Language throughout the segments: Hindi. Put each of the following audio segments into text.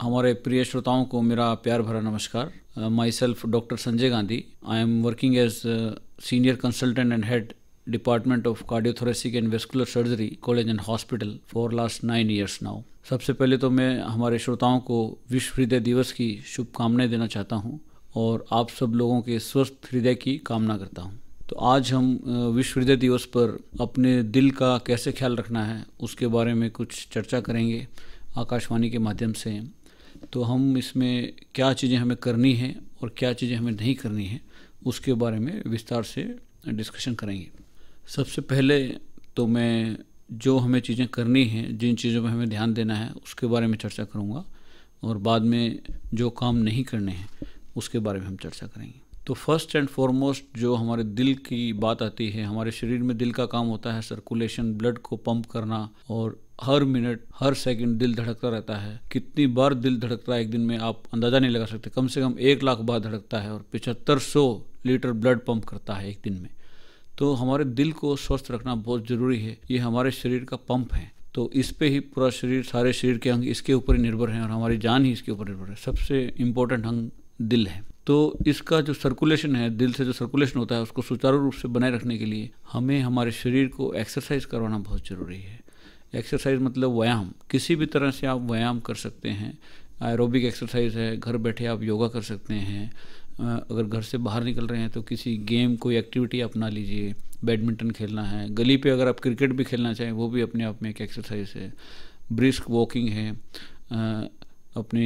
हमारे प्रिय श्रोताओं को मेरा प्यार भरा नमस्कार myself doctor Sanjay Gandhi I am working as senior consultant and head department of cardiothoracic and vascular surgery college and hospital for last nine years now सबसे पहले तो मैं हमारे श्रोताओं को विश्व हृदय दिवस की शुभकामनाएं देना चाहता हूँ और आप सब लोगों के स्वस्थ हृदय की कामना करता हूँ तो आज हम विश्व हृदय दिवस पर अपने दिल का कैसे ख्याल रखना है उसके बारे में कुछ चर्चा करेंगे आकाशवाणी के माध्यम से तो हम इसमें क्या चीज़ें हमें करनी हैं और क्या चीज़ें हमें नहीं करनी है उसके बारे में विस्तार से डिस्कशन करेंगे सबसे पहले तो मैं जो हमें चीज़ें करनी हैं जिन चीज़ों पर हमें ध्यान देना है उसके बारे में चर्चा करूँगा और बाद में जो काम नहीं करने हैं उसके बारे में हम चर्चा करेंगे तो फर्स्ट एंड फॉरमोस्ट जो हमारे दिल की बात आती है हमारे शरीर में दिल का काम होता है सर्कुलेशन ब्लड को पंप करना और हर मिनट हर सेकंड दिल धड़कता रहता है कितनी बार दिल धड़कता है एक दिन में आप अंदाजा नहीं लगा सकते कम से कम एक लाख बार धड़कता है और पिछहत्तर सौ लीटर ब्लड पंप करता है एक दिन में तो हमारे दिल को स्वस्थ रखना बहुत ज़रूरी है ये हमारे शरीर का पंप है तो इस पे ही पूरा शरीर सारे शरीर के अंग इसके ऊपर ही निर्भर हैं और हमारी जान ही इसके ऊपर निर्भर है सबसे इम्पोर्टेंट अंग दिल है तो इसका जो सर्कुलेशन है दिल से जो सर्कुलेशन होता है उसको सुचारू रूप से बनाए रखने के लिए हमें हमारे शरीर को एक्सरसाइज करवाना बहुत ज़रूरी है एक्सरसाइज मतलब व्यायाम किसी भी तरह से आप व्यायाम कर सकते हैं एरोबिक एक्सरसाइज है घर बैठे आप योगा कर सकते हैं अगर घर से बाहर निकल रहे हैं तो किसी गेम कोई एक्टिविटी अपना लीजिए बैडमिंटन खेलना है गली पे अगर आप क्रिकेट भी खेलना चाहें वो भी अपने आप में एक एक्सरसाइज है ब्रिस्क वॉकिंग है अपने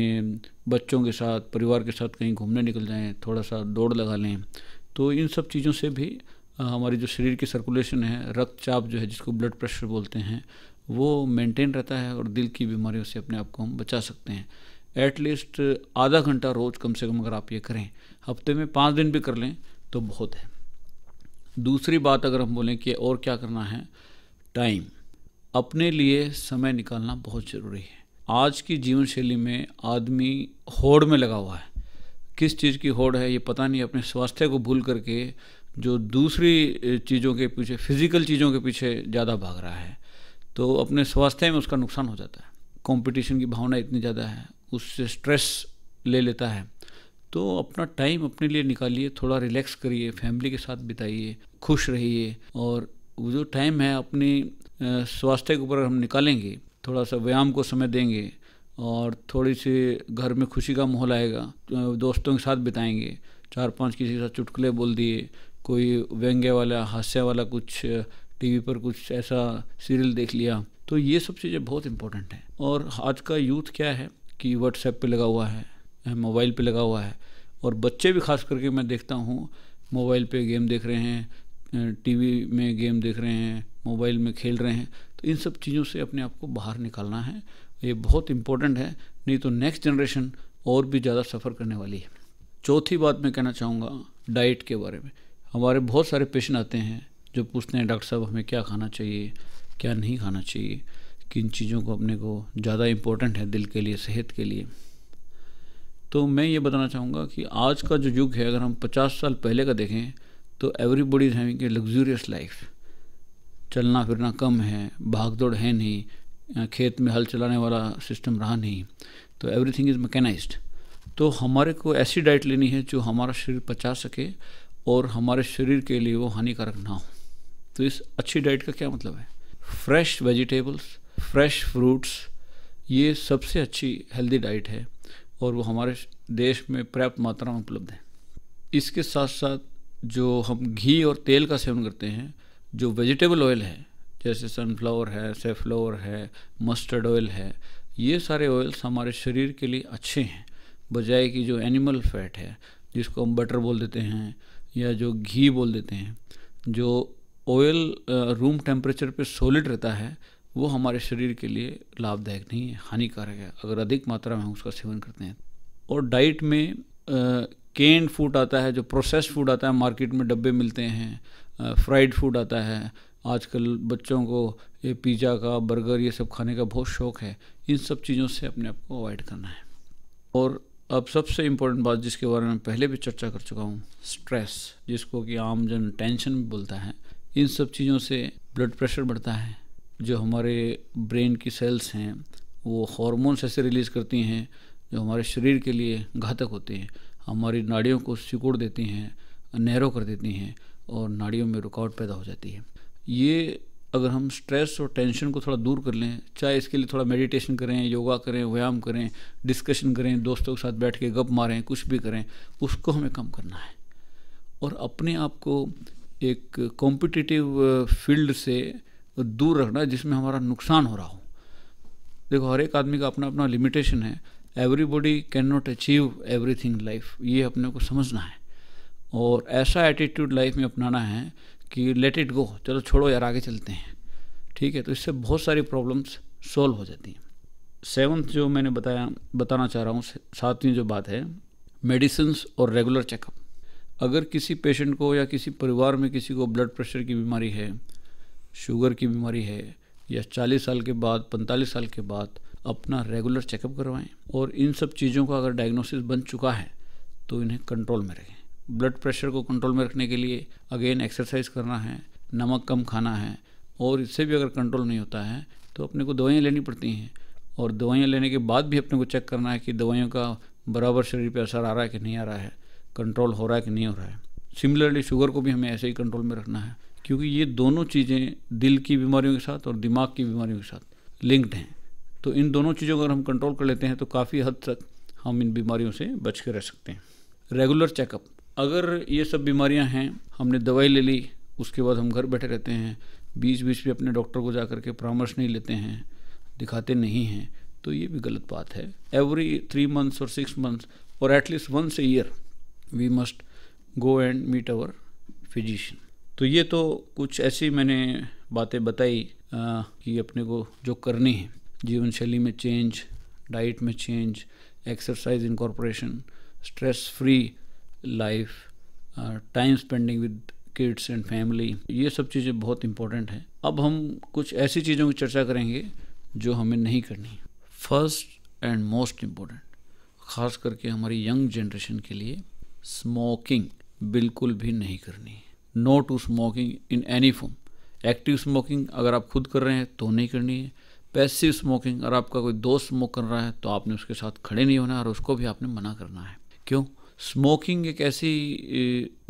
बच्चों के साथ परिवार के साथ कहीं घूमने निकल जाएं थोड़ा सा दौड़ लगा लें तो इन सब चीज़ों से भी हमारी जो शरीर की सर्कुलेशन है रक्तचाप जो है जिसको ब्लड प्रेशर बोलते हैं वो मेंटेन रहता है और दिल की बीमारियों से अपने आप को हम बचा सकते हैं एटलीस्ट आधा घंटा रोज़ कम से कम अगर आप ये करें हफ्ते में पाँच दिन भी कर लें तो बहुत है दूसरी बात अगर हम बोलें कि और क्या करना है टाइम अपने लिए समय निकालना बहुत ज़रूरी है आज की जीवन शैली में आदमी होड़ में लगा हुआ है किस चीज़ की होड़ है ये पता नहीं अपने स्वास्थ्य को भूल करके जो दूसरी चीज़ों के पीछे फिज़िकल चीज़ों के पीछे ज़्यादा भाग रहा है तो अपने स्वास्थ्य में उसका नुकसान हो जाता है कंपटीशन की भावना इतनी ज़्यादा है उससे स्ट्रेस ले लेता है तो अपना टाइम अपने लिए निकालिए थोड़ा रिलैक्स करिए फैमिली के साथ बिताइए खुश रहिए और वो जो टाइम है अपने स्वास्थ्य के ऊपर हम निकालेंगे थोड़ा सा व्यायाम को समय देंगे और थोड़ी सी घर में खुशी का माहौल आएगा दोस्तों के साथ बिताएंगे चार पांच किसी के साथ चुटकुले बोल दिए कोई व्यंग्य वाला हास्य वाला कुछ टीवी पर कुछ ऐसा सीरियल देख लिया तो ये सब चीज़ें बहुत इंपॉर्टेंट हैं और आज का यूथ क्या है कि व्हाट्सएप पे लगा हुआ है मोबाइल पे लगा हुआ है और बच्चे भी खास करके मैं देखता हूँ मोबाइल पे गेम देख रहे हैं टीवी में गेम देख रहे हैं मोबाइल में खेल रहे हैं तो इन सब चीज़ों से अपने आप को बाहर निकालना है ये बहुत इम्पोर्टेंट है नहीं तो नेक्स्ट जनरेशन और भी ज़्यादा सफ़र करने वाली है चौथी बात मैं कहना चाहूँगा डाइट के बारे में हमारे बहुत सारे पेशेंट आते हैं जो पूछते हैं डॉक्टर साहब हमें क्या खाना चाहिए क्या नहीं खाना चाहिए किन चीज़ों को अपने को ज़्यादा इम्पोर्टेंट है दिल के लिए सेहत के लिए तो मैं ये बताना चाहूँगा कि आज का जो युग है अगर हम पचास साल पहले का देखें तो everybody is having a luxurious life चलना फिरना कम है भाग दौड़ है नहीं खेत में हल चलाने वाला सिस्टम रहा नहीं तो एवरीथिंग इज़ मैकेनाइज तो हमारे को ऐसी डाइट लेनी है जो हमारा शरीर पचा सके और हमारे शरीर के लिए वो हानिकारक ना हो तो इस अच्छी डाइट का क्या मतलब है फ्रेश वेजिटेबल्स फ्रेश फ्रूट्स ये सबसे अच्छी हेल्दी डाइट है और वो हमारे देश में पर्याप्त मात्रा में उपलब्ध है इसके साथ साथ जो हम घी और तेल का सेवन करते हैं जो वेजिटेबल ऑयल है जैसे सनफ्लावर है सेफ्लावर है मस्टर्ड ऑयल है ये सारे ऑयल्स हमारे शरीर के लिए अच्छे हैं बजाय कि जो एनिमल फैट है जिसको हम बटर बोल देते हैं या जो घी बोल देते हैं जो ऑयल रूम टेम्परेचर पे सॉलिड रहता है वो हमारे शरीर के लिए लाभदायक नहीं है हानिकारक है अगर अधिक मात्रा में हम उसका सेवन करते हैं और डाइट में केन uh, फूड आता है जो प्रोसेस्ड फूड आता है मार्केट में डब्बे मिलते हैं फ्राइड uh, फूड आता है आजकल बच्चों को ये पिज़्ज़ा का बर्गर ये सब खाने का बहुत शौक है इन सब चीज़ों से अपने आप को अवॉइड करना है और अब सबसे इम्पोर्टेंट बात जिसके बारे में पहले भी चर्चा कर चुका हूँ स्ट्रेस जिसको कि आम जन टेंशन भी बोलता है इन सब चीज़ों से ब्लड प्रेशर बढ़ता है जो हमारे ब्रेन की सेल्स हैं वो हॉर्मोन्स ऐसे रिलीज़ करती हैं जो हमारे शरीर के लिए घातक होते हैं हमारी नाड़ियों को सिकुड़ देती हैं नहरों कर देती हैं और नाड़ियों में रुकावट पैदा हो जाती है ये अगर हम स्ट्रेस और टेंशन को थोड़ा दूर कर लें चाहे इसके लिए थोड़ा मेडिटेशन करें योगा करें व्यायाम करें डिस्कशन करें दोस्तों के साथ बैठ के गप मारें कुछ भी करें उसको हमें कम करना है और अपने आप को एक कॉम्पिटिटिव फील्ड uh, से दूर रखना जिसमें हमारा नुकसान हो रहा हो देखो हर एक आदमी का अपना अपना लिमिटेशन है everybody can not achieve everything life ये अपने को समझना है और ऐसा एटीट्यूड लाइफ में अपनाना है कि लेट इट गो चलो छोड़ो यार आगे चलते हैं ठीक है तो इससे बहुत सारी प्रॉब्लम्स सॉल्व हो जाती हैं सेवन्थ जो मैंने बताया बताना चाह रहा हूँ सातवीं जो बात है मेडिसिन और रेगुलर चेकअप अगर किसी पेशेंट को या किसी परिवार में किसी को ब्लड प्रेशर की बीमारी है शुगर की बीमारी है या 40 साल के बाद 45 साल के बाद अपना रेगुलर चेकअप करवाएं और इन सब चीज़ों का अगर डायग्नोसिस बन चुका है तो इन्हें कंट्रोल में रखें ब्लड प्रेशर को कंट्रोल में रखने के लिए अगेन एक्सरसाइज करना है नमक कम खाना है और इससे भी अगर कंट्रोल नहीं होता है तो अपने को दवाइयाँ लेनी पड़ती हैं और दवाइयाँ लेने के बाद भी अपने को चेक करना है कि दवाइयों का बराबर शरीर पर असर आ रहा है कि नहीं आ रहा है कंट्रोल हो रहा है कि नहीं हो रहा है सिमिलरली शुगर को भी हमें ऐसे ही कंट्रोल में रखना है क्योंकि ये दोनों चीज़ें दिल की बीमारियों के साथ और दिमाग की बीमारियों के साथ लिंक्ड हैं तो इन दोनों चीज़ों को अगर हम कंट्रोल कर लेते हैं तो काफ़ी हद तक हम इन बीमारियों से बच के रह सकते हैं रेगुलर चेकअप अगर ये सब बीमारियां हैं हमने दवाई ले ली उसके बाद हम घर बैठे रहते हैं बीच बीच में अपने डॉक्टर को जा के परामर्श नहीं लेते हैं दिखाते नहीं हैं तो ये भी गलत बात है एवरी थ्री मंथ्स और सिक्स मंथ्स और at least once a year we must go and meet our physician तो ये तो कुछ ऐसी मैंने बातें बताई आ, कि अपने को जो करनी है जीवन शैली में चेंज डाइट में change exercise incorporation stress free life time spending with kids and family ये सब चीज़ें बहुत इंपॉर्टेंट हैं अब हम कुछ ऐसी चीज़ों की चर्चा करेंगे जो हमें नहीं करनी फर्स्ट एंड मोस्ट इम्पोर्टेंट ख़ास करके हमारी यंग जनरेशन के लिए स्मोकिंग बिल्कुल भी नहीं करनी है no to smoking in any form active smoking अगर आप खुद कर रहे हैं तो नहीं करनी है पैसिव स्मोकिंग अगर आपका कोई दोस्त स्मोक कर रहा है तो आपने उसके साथ खड़े नहीं होना और उसको भी आपने मना करना है क्यों स्मोकिंग एक ऐसी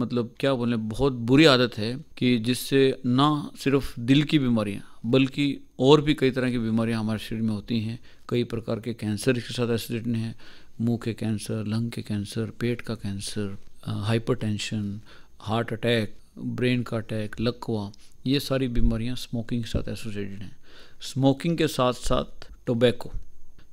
मतलब क्या बोलें बहुत बुरी आदत है कि जिससे ना सिर्फ दिल की बीमारियां बल्कि और भी कई तरह की बीमारियां हमारे शरीर में होती हैं कई प्रकार के कैंसर इसके साथ एसोसिएटेड हैं मुंह के कैंसर लंग के कैंसर पेट का cancer hypertension heart attack brain का अटैक लकवा ये सारी बीमारियां स्मोकिंग के साथ एसोसिएटेड हैं स्मोकिंग के साथ साथ टोबैको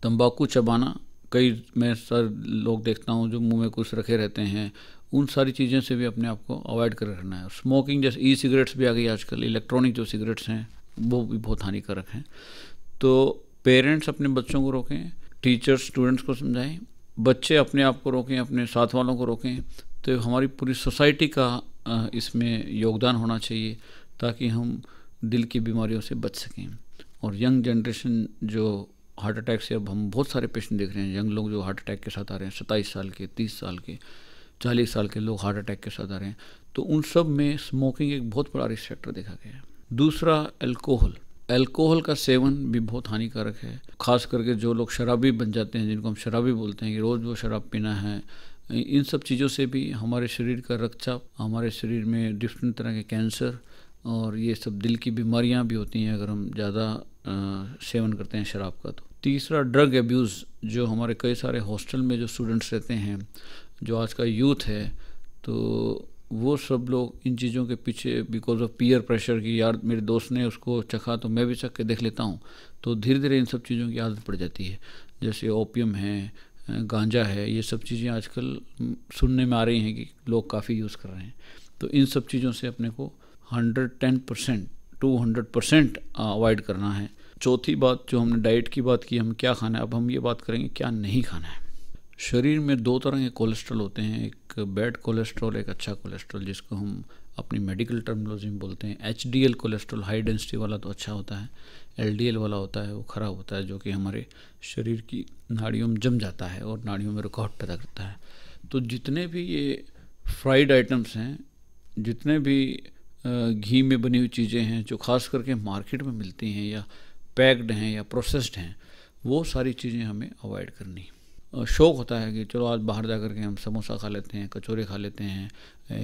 तंबाकू चबाना कई मैं सर लोग देखता हूँ जो मुंह में कुछ रखे रहते हैं उन सारी चीज़ों से भी अपने आप को अवॉइड कर रखना है स्मोकिंग जैसे ई सिगरेट्स भी आ गई आजकल इलेक्ट्रॉनिक जो सिगरेट्स हैं वो भी बहुत हानिकारक हैं तो पेरेंट्स अपने बच्चों को रोकें टीचर्स स्टूडेंट्स को समझाएं बच्चे अपने आप को रोकें अपने साथ वालों को रोकें तो हमारी पूरी सोसाइटी का इसमें योगदान होना चाहिए ताकि हम दिल की बीमारियों से बच सकें और यंग जनरेशन जो हार्ट अटैक से अब हम बहुत सारे पेशेंट देख रहे हैं यंग लोग जो हार्ट अटैक के साथ आ रहे हैं सत्ताईस साल के तीस साल के चालीस साल के लोग हार्ट अटैक के साथ आ रहे हैं तो उन सब में स्मोकिंग एक बहुत बड़ा रिस्क फैक्टर देखा गया है दूसरा एल्कोहल अल्कोहल का सेवन भी बहुत हानिकारक है खास करके जो लोग शराबी बन जाते हैं जिनको हम शराबी बोलते हैं कि रोज़ वो शराब पीना है इन सब चीज़ों से भी हमारे शरीर का रक्षा हमारे शरीर में डिफरेंट तरह के कैंसर और ये सब दिल की बीमारियां भी होती हैं अगर हम ज़्यादा सेवन करते हैं शराब का तो तीसरा ड्रग एब्यूज़ जो हमारे कई सारे हॉस्टल में जो स्टूडेंट्स रहते हैं जो आज का यूथ है तो वो सब लोग इन चीज़ों के पीछे बिकॉज ऑफ पीयर प्रेशर की यार मेरे दोस्त ने उसको चखा तो मैं भी चख के देख लेता हूँ तो धीरे धीरे इन सब चीज़ों की आदत पड़ जाती है जैसे ओपियम है गांजा है ये सब चीज़ें आजकल सुनने में आ रही हैं कि लोग काफ़ी यूज़ कर रहे हैं तो इन सब चीज़ों से अपने को hundred ten percent to hundred percent avoid करना है चौथी बात जो हमने डाइट की बात की हम क्या खाना है अब हम ये बात करेंगे क्या नहीं खाना है शरीर में दो तरह के कोलेस्ट्रॉल होते हैं एक एक बैड कोलेस्ट्रॉल एक अच्छा कोलेस्ट्रॉल जिसको हम अपनी मेडिकल टर्मोलॉजी में बोलते हैं H D L cholesterol high density वाला तो अच्छा होता है एल डी एल वाला होता है वो ख़राब होता है जो कि हमारे शरीर की नाड़ियों में जम जाता है और नाड़ियों में रुकावट पैदा करता है तो जितने भी ये फ्राइड आइटम्स हैं जितने भी घी में बनी हुई चीज़ें हैं जो खास करके मार्केट में मिलती हैं या पैक्ड हैं या प्रोसेस्ड हैं वो सारी चीज़ें हमें अवॉइड करनी है शौक़ होता है कि चलो आज बाहर जा कर के हम समोसा खा लेते हैं कचौरी खा लेते हैं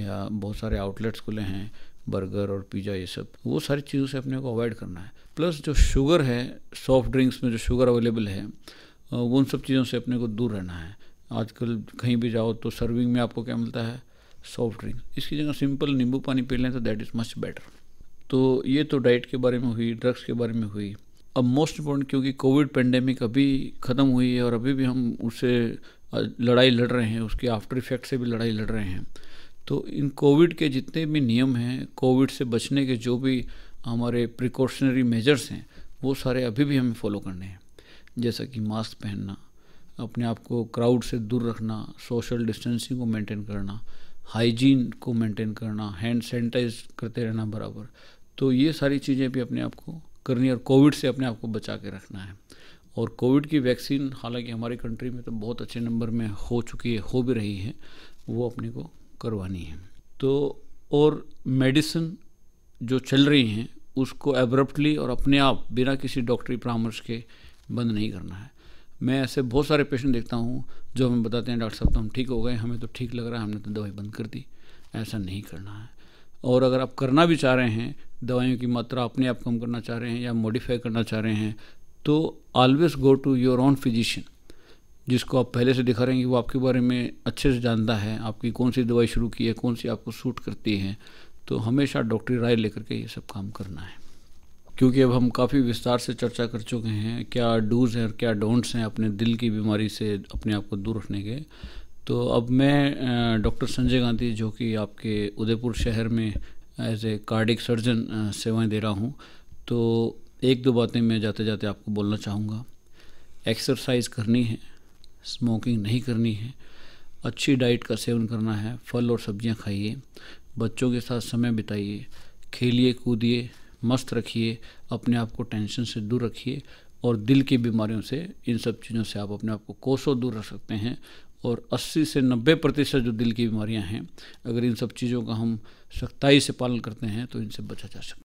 या बहुत सारे आउटलेट्स खुले हैं बर्गर और पिज़्ज़ा ये सब वो सारी चीज़ों से अपने को अवॉइड करना है प्लस जो शुगर है सॉफ्ट ड्रिंक्स में जो शुगर अवेलेबल है वो उन सब चीज़ों से अपने को दूर रहना है आजकल कहीं भी जाओ तो सर्विंग में आपको क्या मिलता है सॉफ्ट ड्रिंक इसकी जगह सिंपल नींबू पानी पी लें तो दैट इज़ मच बेटर तो ये तो डाइट के बारे में हुई ड्रग्स के बारे में हुई अब मोस्ट इम्पोर्टेंट क्योंकि कोविड पेंडेमिक अभी ख़त्म हुई है और अभी भी हम उससे लड़ाई लड़ रहे हैं उसके आफ्टर इफेक्ट से भी लड़ाई लड़ रहे हैं तो इन कोविड के जितने भी नियम हैं कोविड से बचने के जो भी हमारे प्रिकॉशनरी मेजर्स हैं वो सारे अभी भी हमें फॉलो करने हैं जैसा कि मास्क पहनना अपने आप को क्राउड से दूर रखना सोशल डिस्टेंसिंग को मेंटेन करना हाइजीन को मेंटेन करना हैंड सैनिटाइज करते रहना बराबर तो ये सारी चीज़ें भी अपने आप को करनी है और कोविड से अपने आप को बचा के रखना है और कोविड की वैक्सीन हालांकि हमारी कंट्री में तो बहुत अच्छे नंबर में हो चुकी है हो भी रही है वो अपने को करवानी है तो और मेडिसिन जो चल रही हैं उसको एब्रप्टली और अपने आप बिना किसी डॉक्टरी परामर्श के बंद नहीं करना है मैं ऐसे बहुत सारे पेशेंट देखता हूँ जो हमें बताते हैं डॉक्टर साहब तो हम ठीक हो गए हमें तो ठीक लग रहा है हमने तो दवाई बंद कर दी ऐसा नहीं करना है और अगर आप करना भी चाह रहे हैं दवाइयों की मात्रा अपने आप कम करना चाह रहे हैं या मॉडिफाई करना चाह रहे हैं तो always go to your own physician जिसको आप पहले से दिखा रहे हैं कि वो आपके बारे में अच्छे से जानता है आपकी कौन सी दवाई शुरू की है कौन सी आपको सूट करती है तो हमेशा डॉक्टरी राय लेकर के ये सब काम करना है क्योंकि अब हम काफ़ी विस्तार से चर्चा कर चुके हैं क्या डूज हैं और क्या डोंट्स हैं अपने दिल की बीमारी से अपने आप को दूर रखने के तो अब मैं डॉक्टर संजय गांधी जो कि आपके उदयपुर शहर में एज ए कार्डिक सर्जन सेवाएं दे रहा हूं तो एक दो बातें मैं जाते जाते आपको बोलना चाहूँगा एक्सरसाइज करनी है स्मोकिंग नहीं करनी है अच्छी डाइट का सेवन करना है फल और सब्जियाँ खाइए बच्चों के साथ समय बिताइए खेलिए कूदिए मस्त रखिए अपने आप को टेंशन से दूर रखिए और दिल की बीमारियों से इन सब चीज़ों से आप अपने आप को कोसों दूर रख सकते हैं और 80 से 90 प्रतिशत जो दिल की बीमारियां हैं अगर इन सब चीज़ों का हम सख्ताई से पालन करते हैं तो इनसे बचा जा सकता